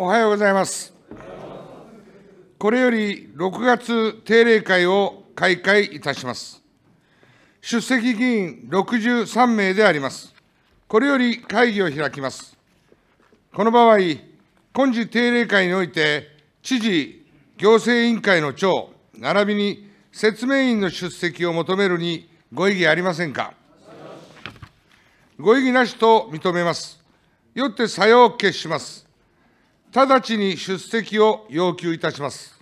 おはようございます。これより6月定例会を開会いたします。出席議員63名であります。これより会議を開きます。この場合、今時定例会において、知事、行政委員会の長、並びに説明員の出席を求めるにご異議ありませんか。ご異議なしと認めます。よって作用を決します。直ちに出席を要求いたします。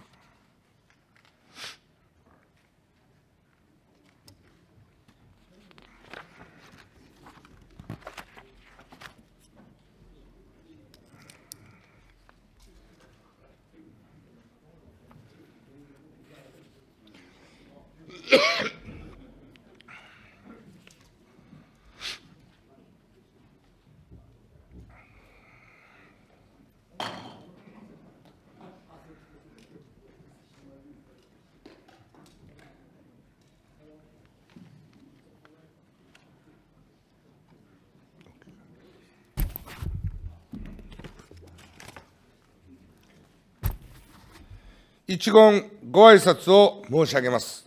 一言ご挨拶を申し上げます。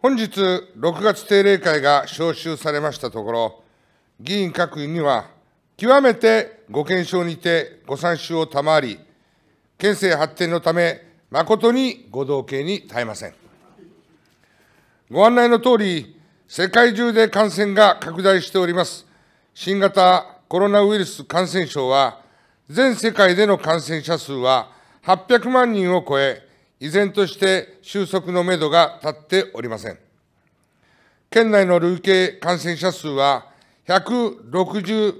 本日、6月定例会が招集されましたところ、議員各位には、極めてご健勝にてご参集を賜り、県政発展のため、誠にご同敬に耐えません。ご案内のとおり、世界中で感染が拡大しております新型コロナウイルス感染症は、全世界での感染者数は、800万人を超え、依然として収束のめどが立っておりません。県内の累計感染者数は168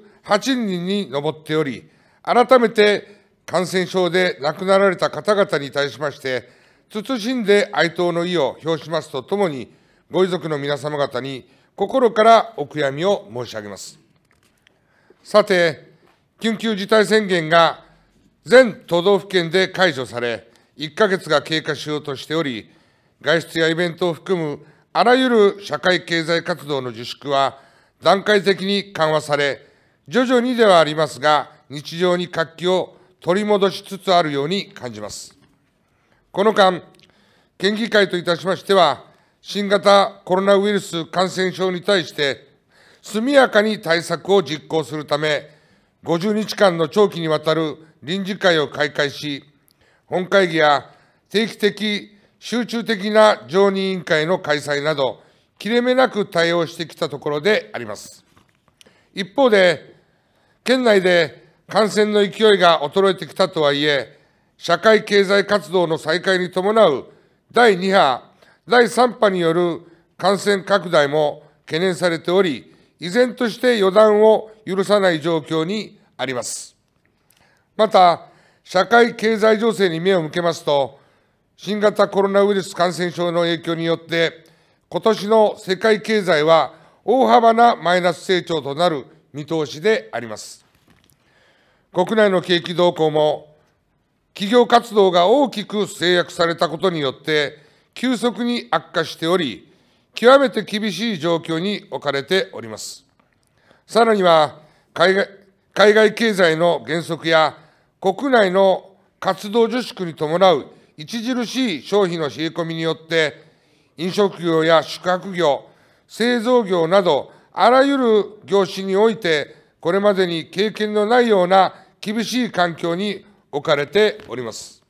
人に上っており、改めて感染症で亡くなられた方々に対しまして、謹んで哀悼の意を表しますとともに、ご遺族の皆様方に心からお悔やみを申し上げます。さて、緊急事態宣言が全都道府県で解除され、1ヶ月が経過しようとしており、外出やイベントを含むあらゆる社会経済活動の自粛は段階的に緩和され、徐々にではありますが、日常に活気を取り戻しつつあるように感じます。この間、県議会といたしましては、新型コロナウイルス感染症に対して、速やかに対策を実行するため、50日間の長期にわたる臨時会を開会し、本会議や定期的、集中的な常任委員会の開催など、切れ目なく対応してきたところであります。一方で、県内で感染の勢いが衰えてきたとはいえ、社会経済活動の再開に伴う第2波、第3波による感染拡大も懸念されており、依然として予断を許さない状況にあります。また、社会経済情勢に目を向けますと、新型コロナウイルス感染症の影響によって、今年の世界経済は大幅なマイナス成長となる見通しであります。国内の景気動向も、企業活動が大きく制約されたことによって、急速に悪化しており、極めて厳しい状況に置かれております。さらには海外、海外経済の減速や国内の活動自粛に伴う著しい消費の冷え込みによって、飲食業や宿泊業、製造業など、あらゆる業種において、これまでに経験のないような厳しい環境に置かれております。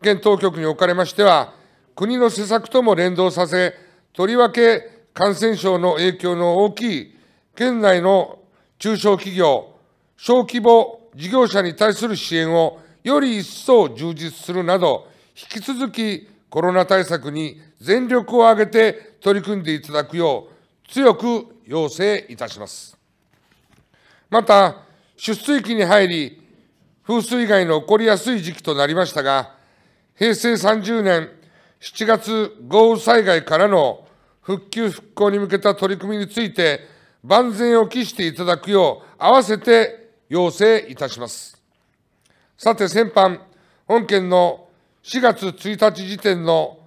現当局におかれましては、国の施策とも連動させ、とりわけ感染症の影響の大きい県内の中小企業、小規模事業者に対する支援をより一層充実するなど、引き続きコロナ対策に全力を挙げて取り組んでいただくよう、強く要請いたします。また、出水期に入り、風水害の起こりやすい時期となりましたが、平成30年7月豪雨災害からの復旧・復興に向けた取り組みについて、万全を期していただくよう、合わせて要請いたします。さて、先般、本県の4月1日時点の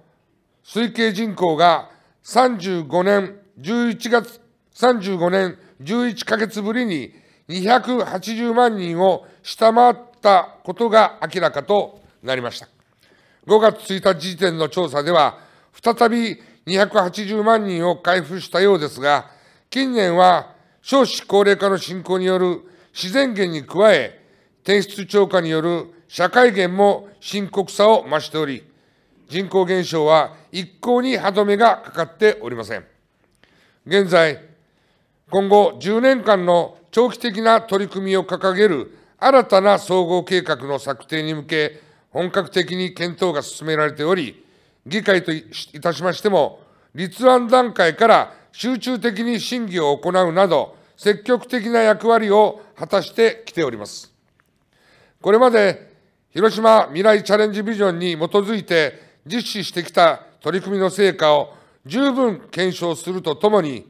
推計人口が35年11月、35年11ヶ月ぶりに280万人を下回ったことが明らかとなりました。5月1日時点の調査では、再び280万人を回復したようですが、近年は少子高齢化の進行による自然源に加え、転出超過による社会減も深刻さを増しており、人口減少は一向に歯止めがかかっておりません。現在、今後10年間の長期的な取り組みを掲げる新たな総合計画の策定に向け、本格的に検討が進められており、議会といたしましても、立案段階から集中的に審議を行うなど、積極的な役割を果たしてきております。これまで広島未来チャレンジビジョンに基づいて実施してきた取り組みの成果を十分検証するとともに、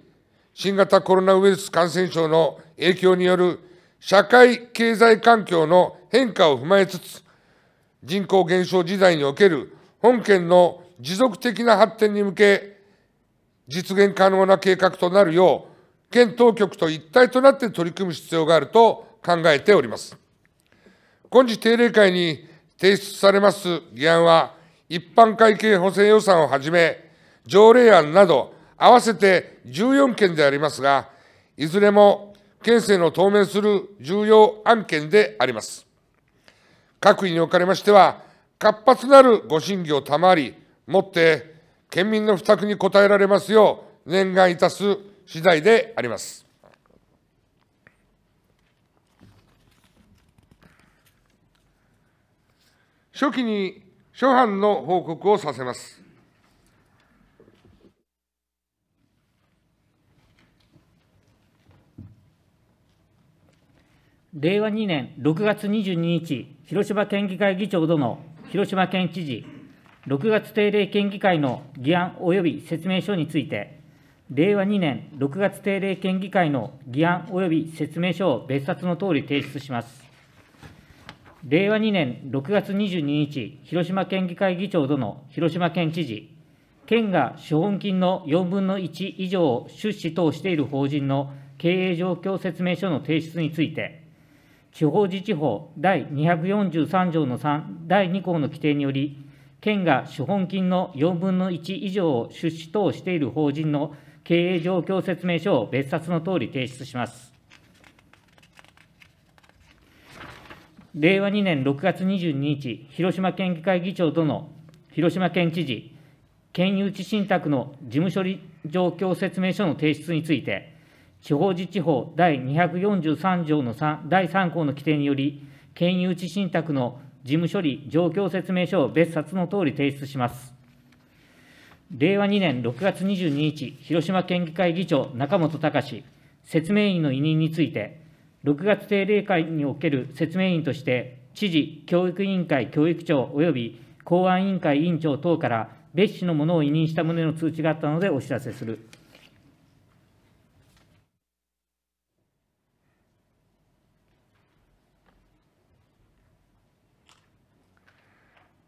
新型コロナウイルス感染症の影響による社会経済環境の変化を踏まえつつ、人口減少時代における本県の持続的な発展に向け、実現可能な計画となるよう、県当局と一体となって取り組む必要があると考えております。今次定例会に提出されます議案は、一般会計補正予算をはじめ、条例案など合わせて14件でありますが、いずれも県政の当面する重要案件であります。各位におかれましては、活発なるご審議を賜り、もって県民の負託に応えられますよう念願いたす次第であります。初期に諸般の報告をさせます。令和2年6月22日、広島県議会議長殿、広島県知事、6月定例県議会の議案及び説明書について、令和2年6月定例県議会の議案及び説明書を別冊の通り提出します。令和2年6月22日、広島県議会議長殿、広島県知事、県が資本金の4分の1以上を出資等している法人の経営状況説明書の提出について、地方自治法第243条の3第2項の規定により、県が資本金の4分の1以上を出資等している法人の経営状況説明書を別冊のとおり提出します。令和2年6月22日、広島県議会議長との広島県知事、県有地信託の事務処理状況説明書の提出について、地方自治法第243条の3第3項の規定により、県有地信託の事務処理状況説明書を別冊のとおり提出します。令和2年6月22日、広島県議会議長、中本隆説明員の委任について、6月定例会における説明員として、知事、教育委員会、教育長及び公安委員会委員長等から、別紙のものを委任した旨の通知があったのでお知らせする。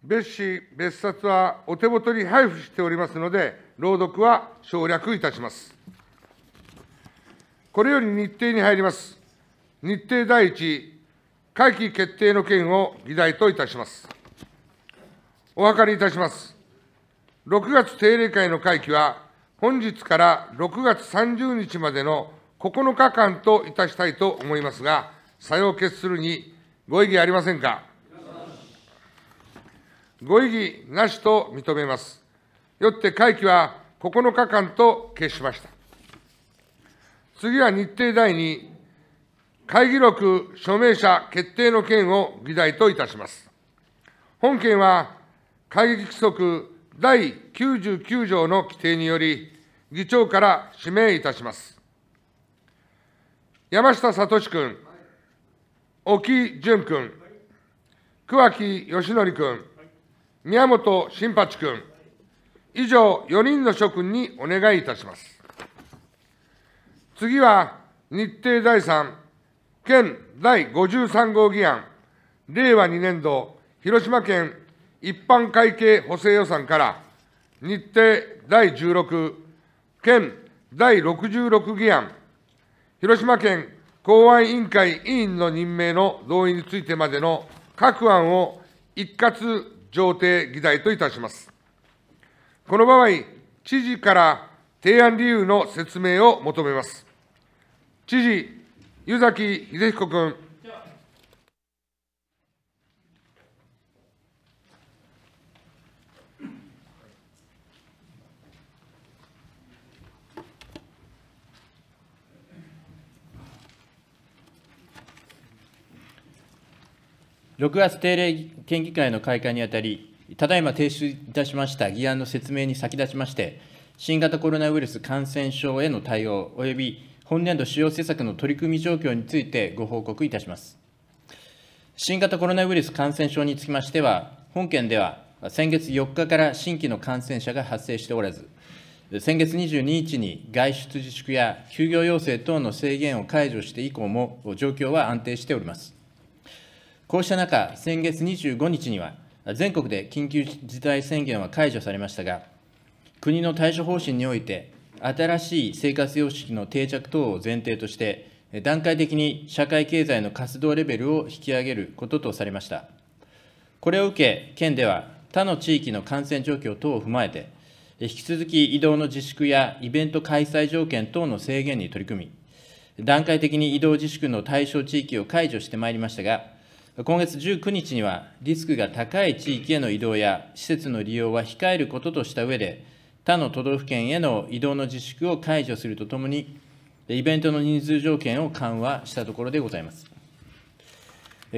別紙、別冊はお手元に配布しておりますので、朗読は省略いたします。これより日程に入ります。日程第1、会期決定の件を議題といたします。お諮りいたします。6月定例会の会期は、本日から6月30日までの9日間といたしたいと思いますが、作用決するにご異議ありませんか。ご異議なしと認めます。よって会期は9日間と決しました。次は日程第2、会議録署名者決定の件を議題といたします。本件は会議規則第99条の規定により、議長から指名いたします。山下聡君、沖淳君、桑木義則君、宮本新八君、以上4人の諸君にお願いいたします。次は、日程第3、県第53号議案、令和2年度広島県一般会計補正予算から、日程第16、県第66議案、広島県公安委員会委員の任命の同意についてまでの各案を一括上程議題といたします。この場合、知事から提案理由の説明を求めます。知事、湯崎秀彦君。6月定例県議会の開会にあたり、ただいま提出いたしました議案の説明に先立ちまして、新型コロナウイルス感染症への対応及び本年度主要施策の取り組み状況についてご報告いたします。新型コロナウイルス感染症につきましては、本県では先月4日から新規の感染者が発生しておらず、先月22日に外出自粛や休業要請等の制限を解除して以降も、状況は安定しております。こうした中、先月25日には、全国で緊急事態宣言は解除されましたが、国の対処方針において、新しい生活様式の定着等を前提として、段階的に社会経済の活動レベルを引き上げることとされました。これを受け、県では他の地域の感染状況等を踏まえて、引き続き移動の自粛やイベント開催条件等の制限に取り組み、段階的に移動自粛の対象地域を解除してまいりましたが、今月19日には、リスクが高い地域への移動や施設の利用は控えることとした上で、他の都道府県への移動の自粛を解除するとともに、イベントの人数条件を緩和したところでございます。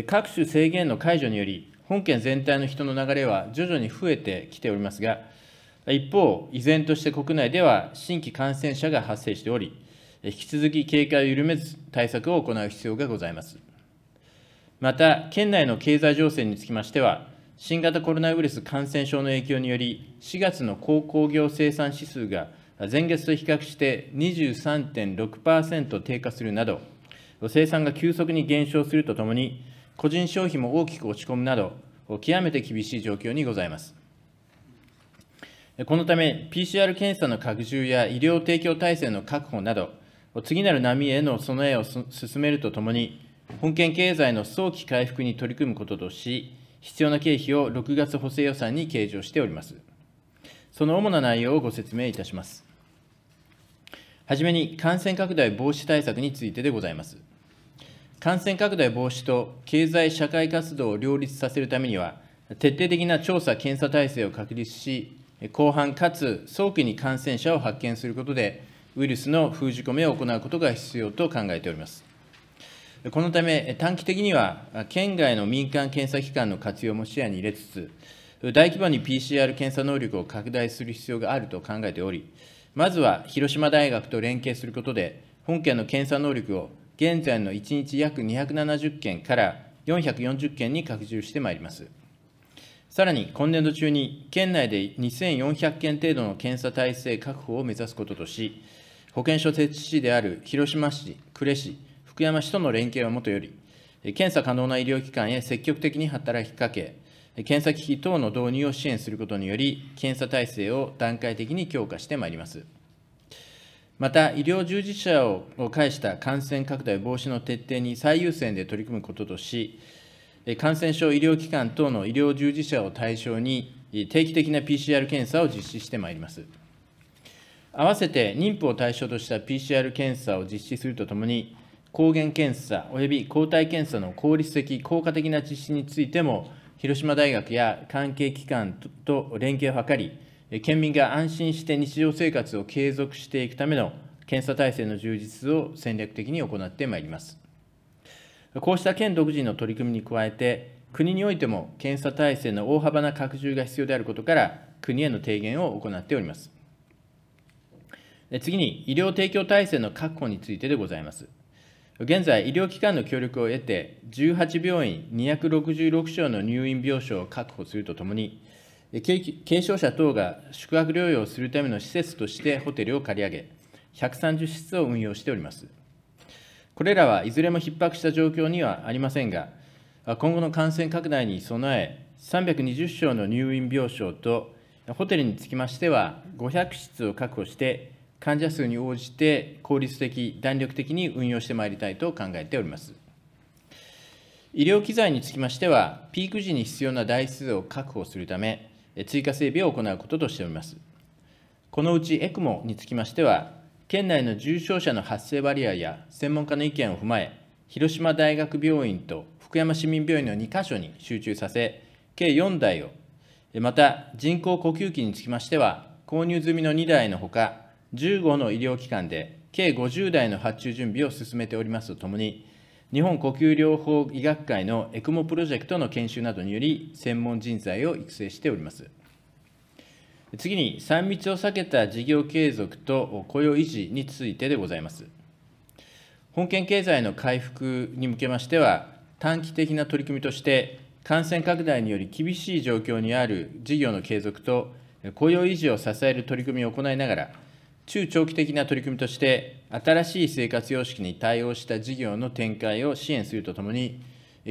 各種制限の解除により、本県全体の人の流れは徐々に増えてきておりますが、一方、依然として国内では新規感染者が発生しており、引き続き警戒を緩めず、対策を行う必要がございます。また、県内の経済情勢につきましては、新型コロナウイルス感染症の影響により、4月の鉱工業生産指数が前月と比較して23.6%低下するなど、生産が急速に減少するとともに、個人消費も大きく落ち込むなど、極めて厳しい状況にございます。このため、PCR 検査の拡充や医療提供体制の確保など、次なる波への備えを進めるとともに、本県経済の早期回復に取り組むこととし、必要な経費を6月補正予算に計上しております。その主な内容をご説明いたします。はじめに感染拡大防止対策についてでございます。感染拡大防止と経済社会活動を両立させるためには、徹底的な調査・検査体制を確立し、広範かつ早期に感染者を発見することで、ウイルスの封じ込めを行うことが必要と考えております。このため、短期的には県外の民間検査機関の活用も視野に入れつつ、大規模に PCR 検査能力を拡大する必要があると考えており、まずは広島大学と連携することで、本県の検査能力を現在の1日約270件から440件に拡充してまいります。さらに、今年度中に県内で2400件程度の検査体制確保を目指すこととし、保健所設置市である広島市、呉市、福山市との連携はもとより、検査可能な医療機関へ積極的に働きかけ、検査機器等の導入を支援することにより、検査体制を段階的に強化してまいります。また、医療従事者を介した感染拡大防止の徹底に最優先で取り組むこととし、感染症医療機関等の医療従事者を対象に、定期的な PCR 検査を実施してまいります。合わせて妊婦を対象とした PCR 検査を実施するとともに、抗原検査及び抗体検査の効率的、効果的な実施についても、広島大学や関係機関と連携を図り、県民が安心して日常生活を継続していくための検査体制の充実を戦略的に行ってまいります。こうした県独自の取り組みに加えて、国においても検査体制の大幅な拡充が必要であることから、国への提言を行っております。次に、医療提供体制の確保についてでございます。現在、医療機関の協力を得て、18病院266床の入院病床を確保するとともに、軽症者等が宿泊療養するための施設としてホテルを借り上げ、130室を運用しております。これらはいずれも逼迫した状況にはありませんが、今後の感染拡大に備え、320床の入院病床と、ホテルにつきましては、500室を確保して、患者数に応じて効率的、弾力的に運用してまいりたいと考えております。医療機材につきましては、ピーク時に必要な台数を確保するため、追加整備を行うこととしております。このうち ECMO につきましては、県内の重症者の発生割合や専門家の意見を踏まえ、広島大学病院と福山市民病院の2か所に集中させ、計4台を、また人工呼吸器につきましては、購入済みの2台のほか、15の医療機関で計50台の発注準備を進めておりますとともに、日本呼吸療法医学会のエクモプロジェクトの研修などにより、専門人材を育成しております。次に、3密を避けた事業継続と雇用維持についてでございます。本県経済の回復に向けましては、短期的な取り組みとして、感染拡大により厳しい状況にある事業の継続と雇用維持を支える取り組みを行いながら、中長期的な取り組みとして新しい生活様式に対応した事業の展開を支援するとともに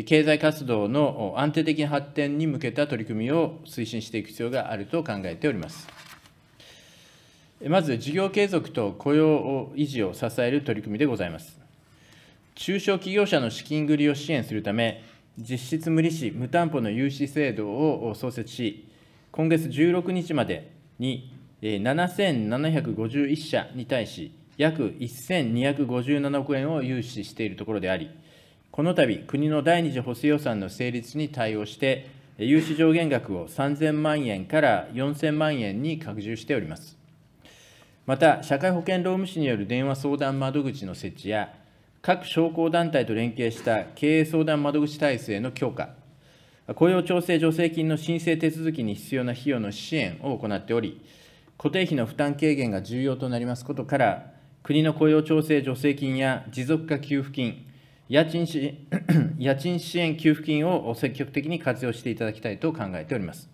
経済活動の安定的な発展に向けた取り組みを推進していく必要があると考えておりますまず事業継続と雇用維持を支える取り組みでございます中小企業者の資金繰りを支援するため実質無利子・無担保の融資制度を創設し今月16日までに7751社に対し、約1257億円を融資しているところであり、この度国の第2次補正予算の成立に対応して、融資上限額を3000万円から4000万円に拡充しております。また、社会保険労務士による電話相談窓口の設置や、各商工団体と連携した経営相談窓口体制の強化、雇用調整助成金の申請手続きに必要な費用の支援を行っており、固定費の負担軽減が重要となりますことから、国の雇用調整助成金や持続化給付金、家賃し 家賃支援給付金を積極的に活用していただきたいと考えております。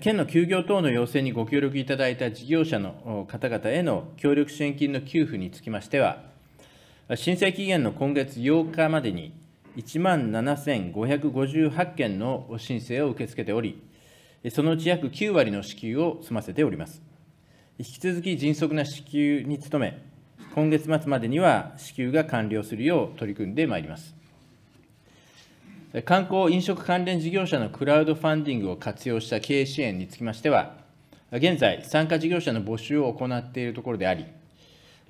県の休業等の要請にご協力いただいた事業者の方々への協力支援金の給付につきましては、申請期限の今月8日までに1万7558件の申請を受け付けており、そのうち約9割の支給を済ませております。引き続き迅速な支給に努め、今月末までには支給が完了するよう取り組んでまいります。観光・飲食関連事業者のクラウドファンディングを活用した経営支援につきましては、現在、参加事業者の募集を行っているところであり、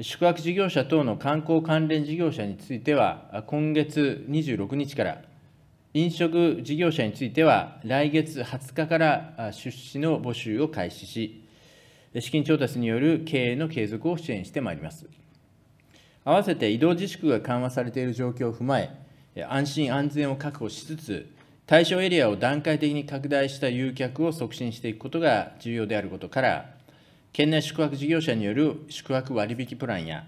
宿泊事業者等の観光関連事業者については、今月26日から飲食事業者については、来月20日から出資の募集を開始し、資金調達による経営の継続を支援してまいります。合わせて移動自粛が緩和されている状況を踏まえ、安心安全を確保しつつ、対象エリアを段階的に拡大した誘客を促進していくことが重要であることから、県内宿泊事業者による宿泊割引プランや、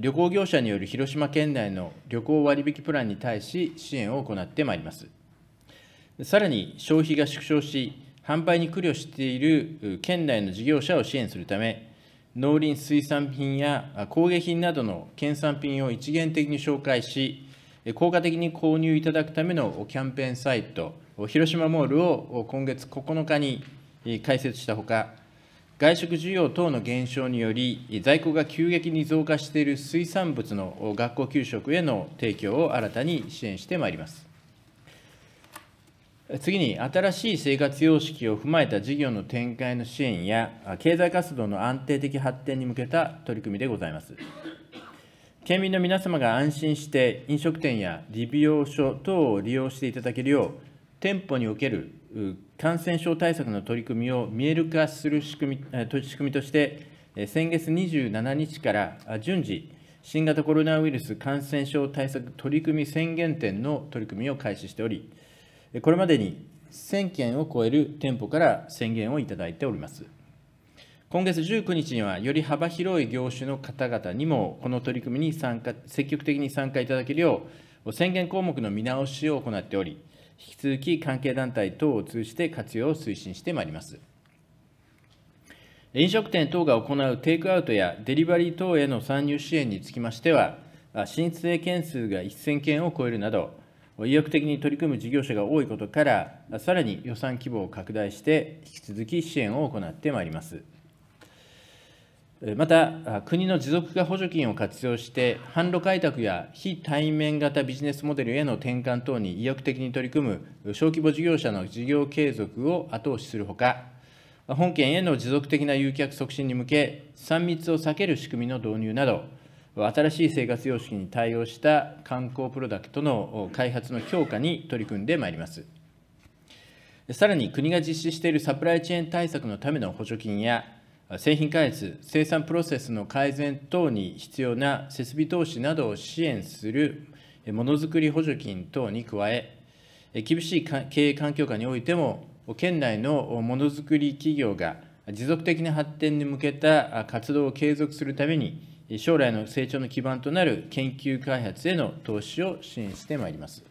旅行業者による広島県内の旅行割引プランに対し支援を行ってまいります。さらに消費が縮小し、販売に苦慮している県内の事業者を支援するため、農林水産品や工芸品などの県産品を一元的に紹介し、効果的に購入いただくためのキャンペーンサイト、広島モールを今月9日に開設したほか、外食需要等の減少により在庫が急激に増加している水産物の学校給食への提供を新たに支援してまいります次に新しい生活様式を踏まえた事業の展開の支援や経済活動の安定的発展に向けた取り組みでございます県民の皆様が安心して飲食店や理美容所等を利用していただけるよう店舗における感染症対策の取り組みを見える化する仕組み仕組みとして、先月27日から順次、新型コロナウイルス感染症対策取り組み宣言点の取り組みを開始しており、これまでに1000件を超える店舗から宣言をいただいております。今月19日には、より幅広い業種の方々にも、この取り組みに参加積極的に参加いただけるよう、宣言項目の見直しを行っており、引き続き関係団体等を通じて活用を推進してまいります。飲食店等が行うテイクアウトやデリバリー等への参入支援につきましては、申請件数が1000件を超えるなど、意欲的に取り組む事業者が多いことから、さらに予算規模を拡大して、引き続き支援を行ってまいります。また国の持続化補助金を活用して販路開拓や非対面型ビジネスモデルへの転換等に意欲的に取り組む小規模事業者の事業継続を後押しするほか本県への持続的な誘客促進に向け3密を避ける仕組みの導入など新しい生活様式に対応した観光プロダクトの開発の強化に取り組んでまいります。さらに国が実施しているサプライチェーン対策のための補助金や製品開発、生産プロセスの改善等に必要な設備投資などを支援するものづくり補助金等に加え、厳しい経営環境下においても、県内のものづくり企業が持続的な発展に向けた活動を継続するために、将来の成長の基盤となる研究開発への投資を支援してまいります。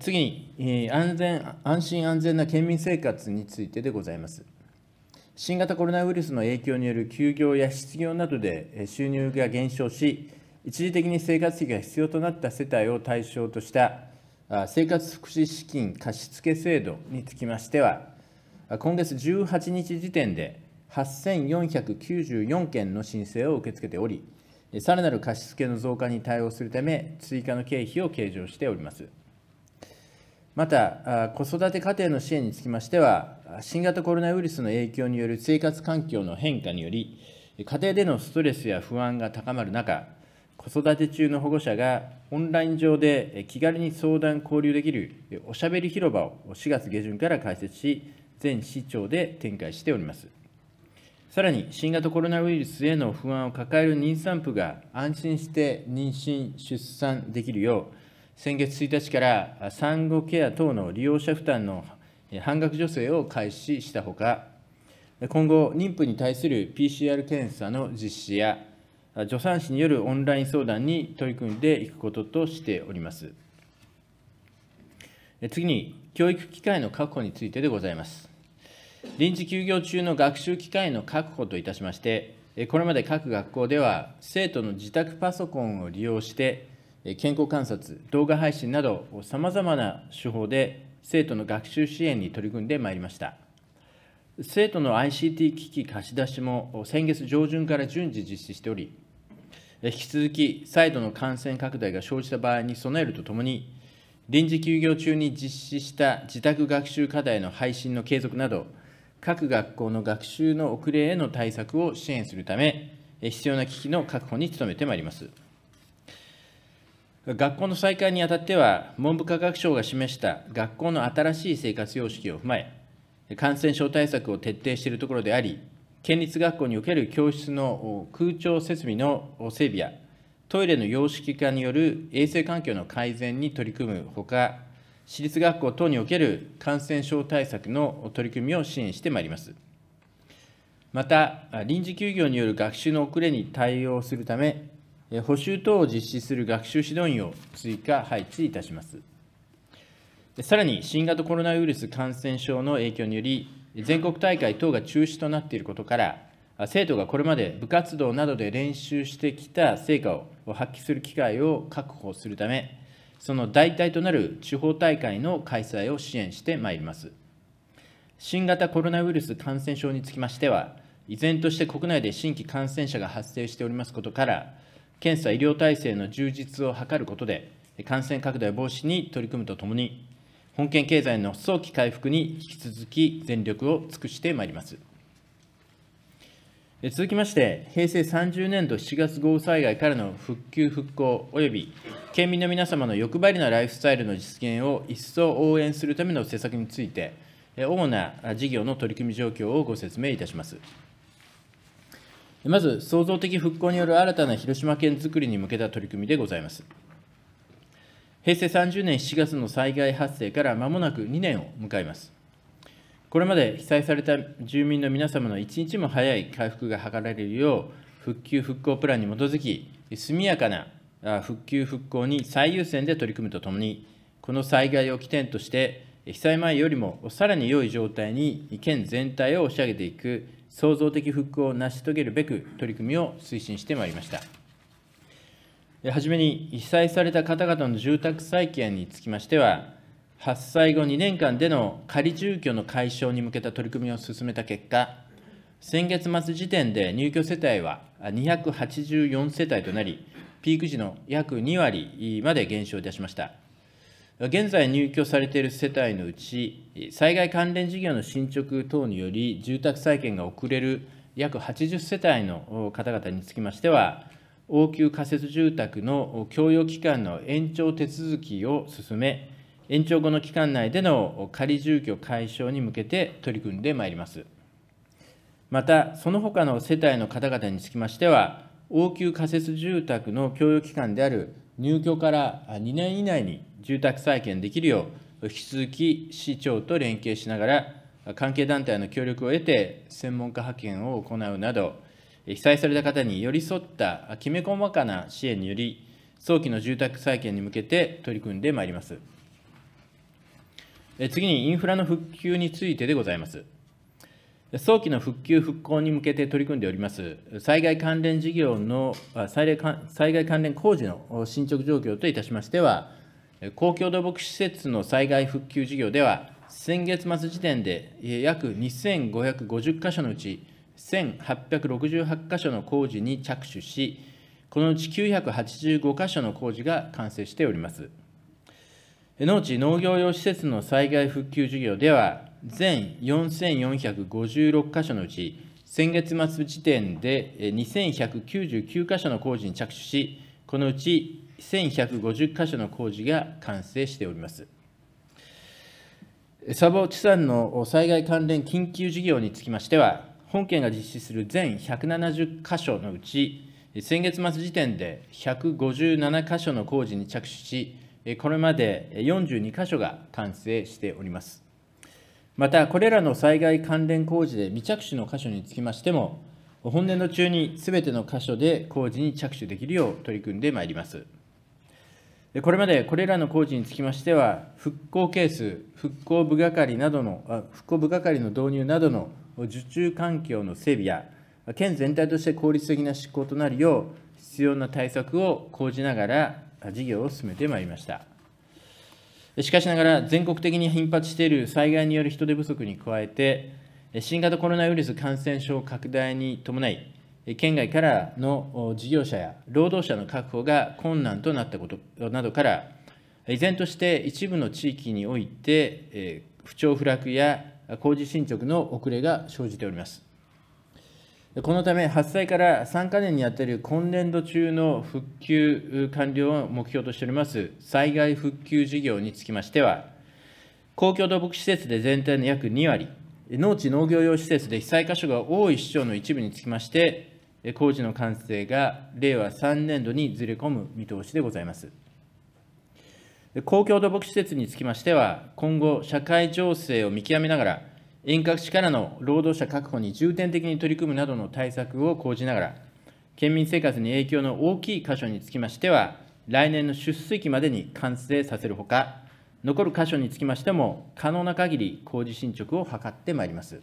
次に、安全安心安全な県民生活についてでございます。新型コロナウイルスの影響による休業や失業などで収入が減少し、一時的に生活費が必要となった世帯を対象とした生活福祉資金貸付制度につきましては、今月18日時点で8494件の申請を受け付けており、さらなる貸付の増加に対応するため、追加の経費を計上しております。また子育て家庭の支援につきましては新型コロナウイルスの影響による生活環境の変化により家庭でのストレスや不安が高まる中子育て中の保護者がオンライン上で気軽に相談交流できるおしゃべり広場を4月下旬から開設し全市長で展開しておりますさらに新型コロナウイルスへの不安を抱える妊産婦が安心して妊娠・出産できるよう先月1日から産後ケア等の利用者負担の半額助成を開始したほか、今後、妊婦に対する PCR 検査の実施や、助産師によるオンライン相談に取り組んでいくこととしております。次に、教育機会の確保についてでございます。臨時休業中の学習機会の確保といたしまして、これまで各学校では、生徒の自宅パソコンを利用して、健康観察、動画配信など、さまざまな手法で生徒の学習支援に取り組んでまいりました。生徒の ICT 機器貸し出しも先月上旬から順次実施しており、引き続き再度の感染拡大が生じた場合に備えるとともに、臨時休業中に実施した自宅学習課題の配信の継続など、各学校の学習の遅れへの対策を支援するため、必要な機器の確保に努めてまいります。学校の再開にあたっては文部科学省が示した学校の新しい生活様式を踏まえ感染症対策を徹底しているところであり県立学校における教室の空調設備の整備やトイレの様式化による衛生環境の改善に取り組むほか私立学校等における感染症対策の取り組みを支援してまいります。また臨時休業による学習の遅れに対応するため補修等を実施する学習指導員を追加配置いたしますさらに新型コロナウイルス感染症の影響により全国大会等が中止となっていることから生徒がこれまで部活動などで練習してきた成果を発揮する機会を確保するためその代替となる地方大会の開催を支援してまいります新型コロナウイルス感染症につきましては依然として国内で新規感染者が発生しておりますことから検査医療体制の充実を図ることで、感染拡大防止に取り組むとともに、本県経済の早期回復に引き続き全力を尽くしてまいります。続きまして、平成30年度7月豪雨災害からの復旧・復興及び県民の皆様の欲張りなライフスタイルの実現を一層応援するための施策について、主な事業の取り組み状況をご説明いたします。まず、創造的復興による新たな広島県づくりに向けた取り組みでございます。平成30年7月の災害発生から間もなく2年を迎えます。これまで被災された住民の皆様の一日も早い回復が図られるよう、復旧・復興プランに基づき、速やかな復旧・復興に最優先で取り組むとともに、この災害を起点として、被災前よりもさらに良い状態に県全体を押し上げていく創造的復興を成し遂げるべく取り組みを推進してまいりました。はじめに被災された方々の住宅再建につきましては、発災後2年間での仮住居の解消に向けた取り組みを進めた結果、先月末時点で入居世帯は284世帯となり、ピーク時の約2割まで減少いたしました。現在入居されている世帯のうち、災害関連事業の進捗等により、住宅再建が遅れる約80世帯の方々につきましては、応急仮設住宅の供与期間の延長手続きを進め、延長後の期間内での仮住居解消に向けて取り組んでまいります。また、その他の世帯の方々につきましては、応急仮設住宅の供与期間である入居から2年以内に住宅再建できるよう、引き続き市長と連携しながら、関係団体の協力を得て、専門家派遣を行うなど、被災された方に寄り添ったきめ細かな支援により、早期の住宅再建に向けて取り組んでまいります。次にインフラの復旧についてでございます。早期の復旧・復興に向けて取り組んでおります、災害関連事業の、災害災害関連工事の進捗状況といたしましては、公共土木施設の災害復旧事業では、先月末時点で約2550箇所のうち、1868箇所の工事に着手し、このうち985箇所の工事が完成しております。農地・農業用施設の災害復旧事業では、全4456箇所のうち、先月末時点で2199箇所の工事に着手し、このうち1150箇所の工事が完成しております。砂防地産の災害関連緊急事業につきましては、本県が実施する全170箇所のうち、先月末時点で157箇所の工事に着手し、これまで42箇所が完成しております。また、これらの災害関連工事で未着手の箇所につきましても、本年度中にすべての箇所で工事に着手できるよう取り組んでまいります。これまでこれらの工事につきましては、復興ケース、復興部係などの、復興部係の導入などの受注環境の整備や、県全体として効率的な執行となるよう、必要な対策を講じながら、事業を進めてまいりました。しかしながら、全国的に頻発している災害による人手不足に加えて、新型コロナウイルス感染症拡大に伴い、県外からの事業者や労働者の確保が困難となったことなどから、依然として一部の地域において、不調不落や工事進捗の遅れが生じております。このため、発災から3か年にあたる今年度中の復旧完了を目標としております災害復旧事業につきましては、公共土木施設で全体の約2割、農地農業用施設で被災箇所が多い市町の一部につきまして、工事の完成が令和3年度にずれ込む見通しでございます。公共土木施設につきましては、今後、社会情勢を見極めながら、遠隔地からの労働者確保に重点的に取り組むなどの対策を講じながら、県民生活に影響の大きい箇所につきましては、来年の出水期までに完成させるほか、残る箇所につきましても、可能な限り工事進捗を図ってまいります。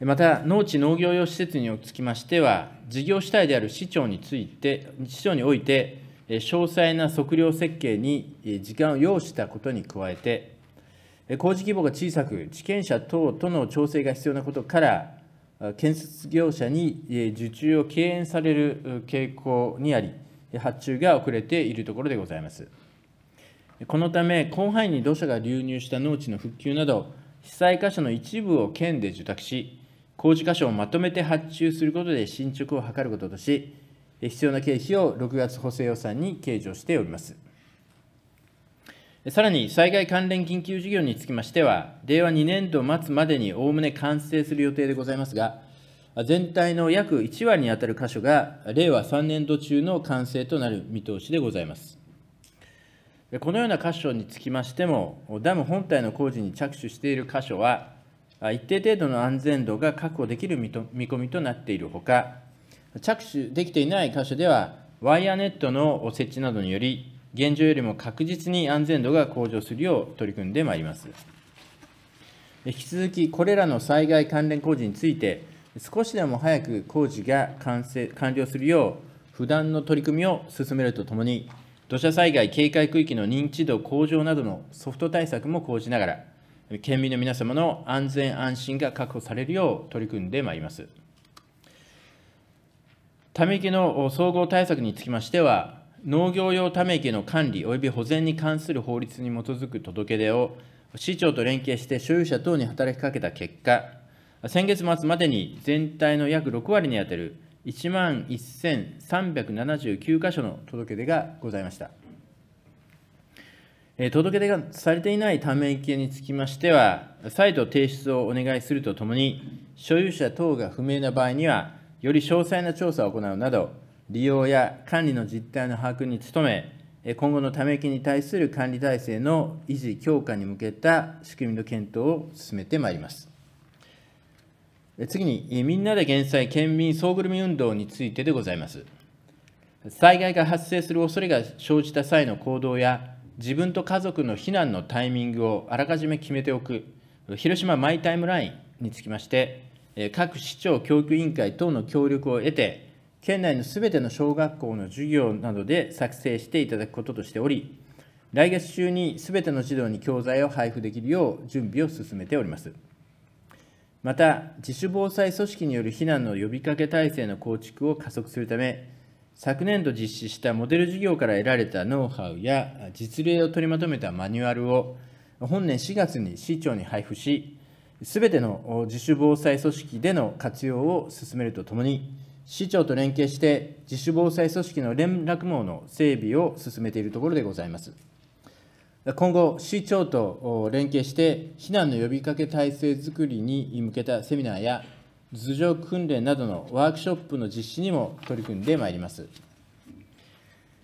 また、農地農業用施設につきましては、事業主体である市長について、市長において、詳細な測量設計に時間を要したことに加えて、工事規模が小さく、地権者等との調整が必要なことから、建設業者に受注を敬遠される傾向にあり、発注が遅れているところでございます。このため、広範囲に土砂が流入した農地の復旧など、被災箇所の一部を県で受託し、工事箇所をまとめて発注することで進捗を図ることとし、必要な経費を6月補正予算に計上しております。さらに災害関連緊急事業につきましては、令和2年度末までにおおむね完成する予定でございますが、全体の約1割に当たる箇所が、令和3年度中の完成となる見通しでございます。このような箇所につきましても、ダム本体の工事に着手している箇所は、一定程度の安全度が確保できる見込みとなっているほか、着手できていない箇所では、ワイヤーネットの設置などにより、現状よりも確実に安全度が向上するよう取り組んでまいります。引き続き、これらの災害関連工事について、少しでも早く工事が完成完了するよう、不断の取り組みを進めるとともに、土砂災害警戒区域の認知度向上などのソフト対策も講じながら、県民の皆様の安全安心が確保されるよう取り組んでまいります。ため池の総合対策につきましては、農業用ため池の管理及び保全に関する法律に基づく届け出を市長と連携して所有者等に働きかけた結果、先月末までに全体の約6割に当たる1万1379箇所の届け出がございました。届け出がされていないため池につきましては、再度提出をお願いするとともに、所有者等が不明な場合には、より詳細な調査を行うなど、利用や管理の実態の把握に努め、今後のため息に対する管理体制の維持・強化に向けた仕組みの検討を進めてまいります。次に、みんなで減災県民総ぐるみ運動についてでございます。災害が発生する恐れが生じた際の行動や、自分と家族の避難のタイミングをあらかじめ決めておく、広島マイタイムラインにつきまして、各市長、教育委員会等の協力を得て、県内のすべての小学校の授業などで作成していただくこととしており、来月中にすべての児童に教材を配布できるよう準備を進めております。また、自主防災組織による避難の呼びかけ体制の構築を加速するため、昨年度実施したモデル事業から得られたノウハウや実例を取りまとめたマニュアルを本年4月に市長に配布し、すべての自主防災組織での活用を進めるとともに、市長と連携して自主防災組織の連絡網の整備を進めているところでございます。今後、市長と連携して避難の呼びかけ体制づくりに向けたセミナーや頭上訓練などのワークショップの実施にも取り組んでまいります。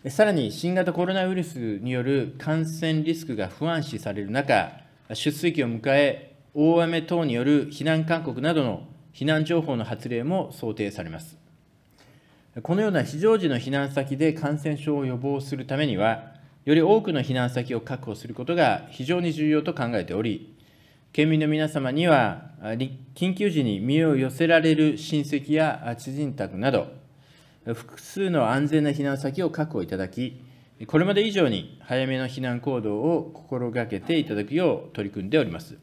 さらに新型コロナウイルスによる感染リスクが不安視される中、出水期を迎え、大雨等による避難勧告などの避難情報の発令も想定されます。このような非常時の避難先で感染症を予防するためには、より多くの避難先を確保することが非常に重要と考えており、県民の皆様には、緊急時に身を寄せられる親戚や知人宅など、複数の安全な避難先を確保いただき、これまで以上に早めの避難行動を心がけていただくよう取り組んでおります。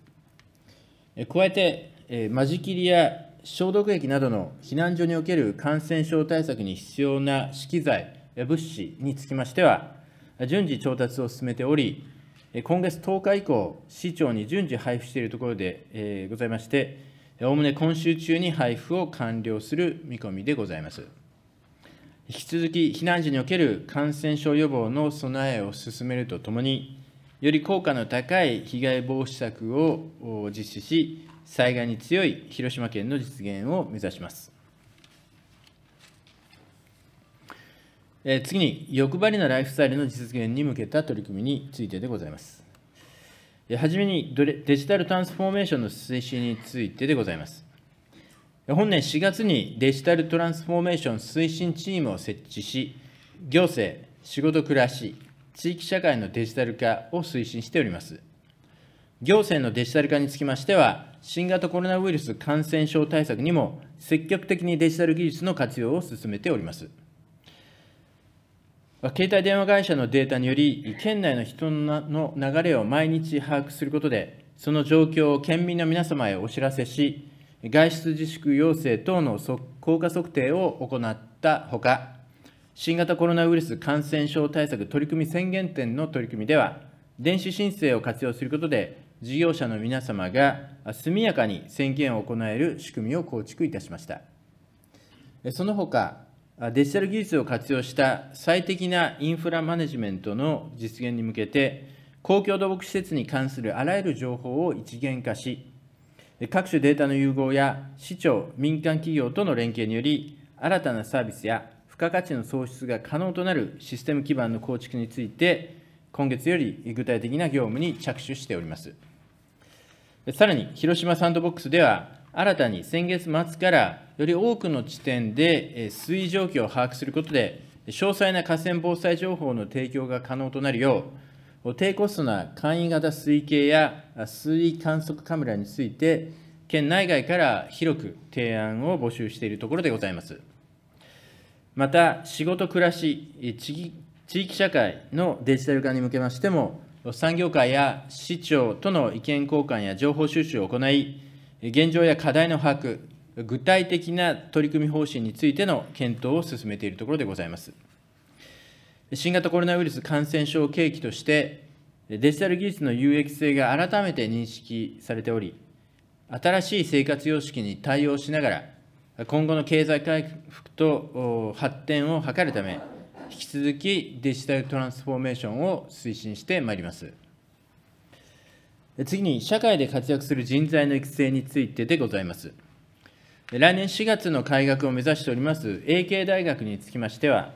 加えて、間仕切りや消毒液などの避難所における感染症対策に必要な資機材、物資につきましては、順次調達を進めており、今月10日以降、市長に順次配布しているところでございまして、おおむね今週中に配布を完了する見込みでございます。引き続き、避難時における感染症予防の備えを進めるとともに、より効果の高い被害防止策を実施し、災害に強い広島県の実現を目指します。え次に、欲張りなライフスタイルの実現に向けた取り組みについてでございます。はじめにデジタルトランスフォーメーションの推進についてでございます。本年4月にデジタルトランスフォーメーション推進チームを設置し、行政、仕事暮らし、地域社会のデジタル化を推進しております。行政のデジタル化につきましては、新型コロナウイルス感染症対策にも積極的にデジタル技術の活用を進めております。携帯電話会社のデータにより、県内の人の流れを毎日把握することで、その状況を県民の皆様へお知らせし、外出自粛要請等の効果測定を行ったほか、新型コロナウイルス感染症対策取り組み宣言点の取り組みでは、電子申請を活用することで、事業者の皆様が速やかに宣言を行える仕組みを構築いたしました。その他、デジタル技術を活用した最適なインフラマネジメントの実現に向けて、公共土木施設に関するあらゆる情報を一元化し、各種データの融合や市長民間企業との連携により、新たなサービスや付加価値の創出が可能となるシステム基盤の構築について、今月より具体的な業務に着手しております。さらに、広島サンドボックスでは、新たに先月末からより多くの地点で水位状況を把握することで、詳細な河川防災情報の提供が可能となるよう、低コストな簡易型水位計や水位観測カメラについて、県内外から広く提案を募集しているところでございます。また、仕事、暮らし、地域社会のデジタル化に向けましても、産業界や市長との意見交換や情報収集を行い、現状や課題の把握、具体的な取り組み方針についての検討を進めているところでございます。新型コロナウイルス感染症を契機として、デジタル技術の有益性が改めて認識されており、新しい生活様式に対応しながら、今後の経済回復と発展を図るため、引き続きデジタルトランスフォーメーションを推進してまいります。次に、社会で活躍する人材の育成についてでございます。来年4月の開学を目指しております AK 大学につきましては、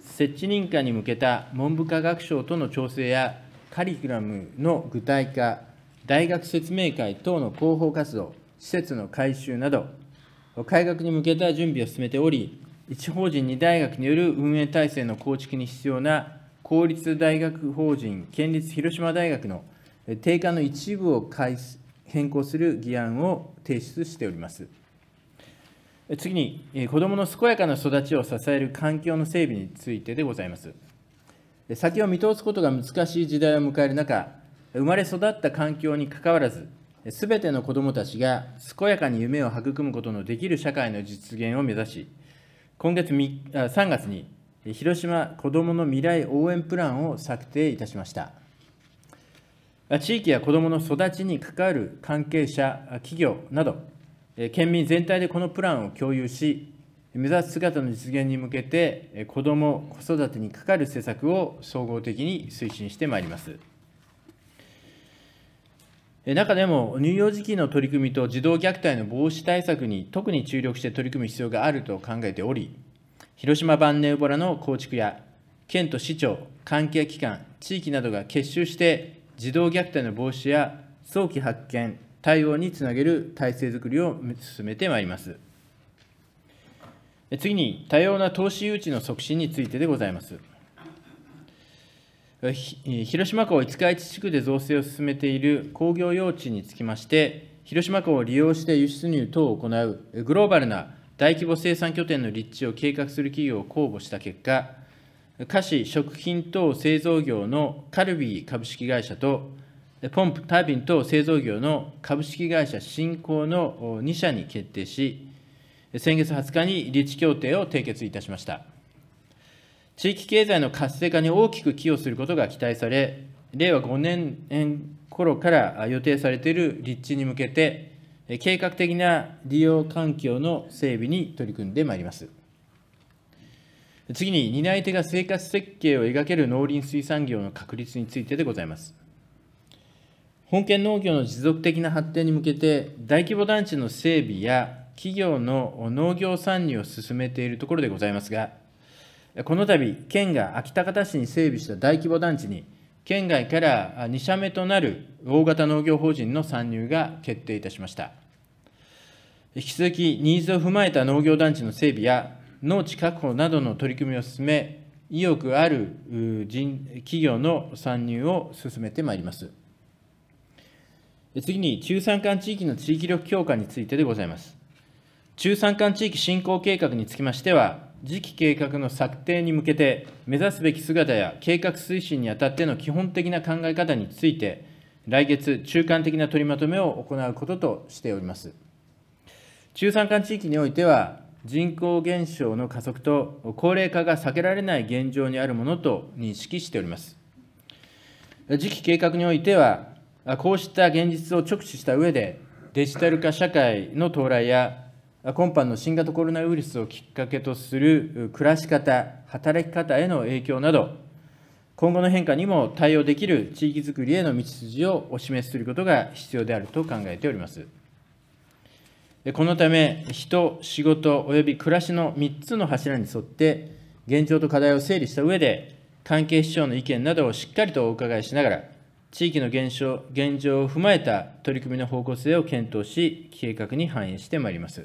設置認可に向けた文部科学省との調整やカリキュラムの具体化、大学説明会等の広報活動、施設の改修など、改革に向けた準備を進めており、一法人二大学による運営体制の構築に必要な公立大学法人県立広島大学の定価の一部を変更する議案を提出しております。次に、子どもの健やかな育ちを支える環境の整備についてでございます。先を見通すことが難しい時代を迎える中、生まれ育った環境にかかわらず、すべての子どもたちが健やかに夢を育むことのできる社会の実現を目指し、今月3月に広島子どもの未来応援プランを策定いたしました地域や子どもの育ちに関わる関係者企業など県民全体でこのプランを共有し目指す姿の実現に向けて子ども子育てにかかる施策を総合的に推進してまいります。中でも乳幼児期の取り組みと児童虐待の防止対策に特に注力して取り組む必要があると考えており、広島版ネウボラの構築や、県と市長、関係機関、地域などが結集して、児童虐待の防止や早期発見、対応につなげる体制づくりを進めてまいります。次に、多様な投資誘致の促進についてでございます。広島港五日市地区で造成を進めている工業用地につきまして、広島港を利用して輸出入等を行うグローバルな大規模生産拠点の立地を計画する企業を公募した結果、菓子・食品等製造業のカルビー株式会社と、ポンプ・タービン等製造業の株式会社振興の2社に決定し、先月20日に立地協定を締結いたしました。地域経済の活性化に大きく寄与することが期待され、令和5年頃から予定されている立地に向けて、計画的な利用環境の整備に取り組んでまいります。次に、担い手が生活設計を描ける農林水産業の確立についてでございます。本県農業の持続的な発展に向けて、大規模団地の整備や企業の農業参入を進めているところでございますが、この度、県が秋田方市に整備した大規模団地に、県外から2社目となる大型農業法人の参入が決定いたしました。引き続き、ニーズを踏まえた農業団地の整備や、農地確保などの取り組みを進め、意欲ある人企業の参入を進めてまいります。次に、中山間地域の地域力強化についてでございます。中山間地域振興計画につきましては、次期計画の策定に向けて目指すべき姿や計画推進にあたっての基本的な考え方について、来月、中間的な取りまとめを行うこととしております。中山間地域においては、人口減少の加速と高齢化が避けられない現状にあるものと認識しております。次期計画においては、こうした現実を直視した上で、デジタル化社会の到来や今般の新型コロナウイルスをきっかけとする暮らし方、働き方への影響など、今後の変化にも対応できる地域づくりへの道筋をお示しすることが必要であると考えております。このため、人、仕事、および暮らしの3つの柱に沿って、現状と課題を整理した上で、関係市長の意見などをしっかりとお伺いしながら、地域の現象現状を踏まえた取り組みの方向性を検討し、計画に反映してまいります。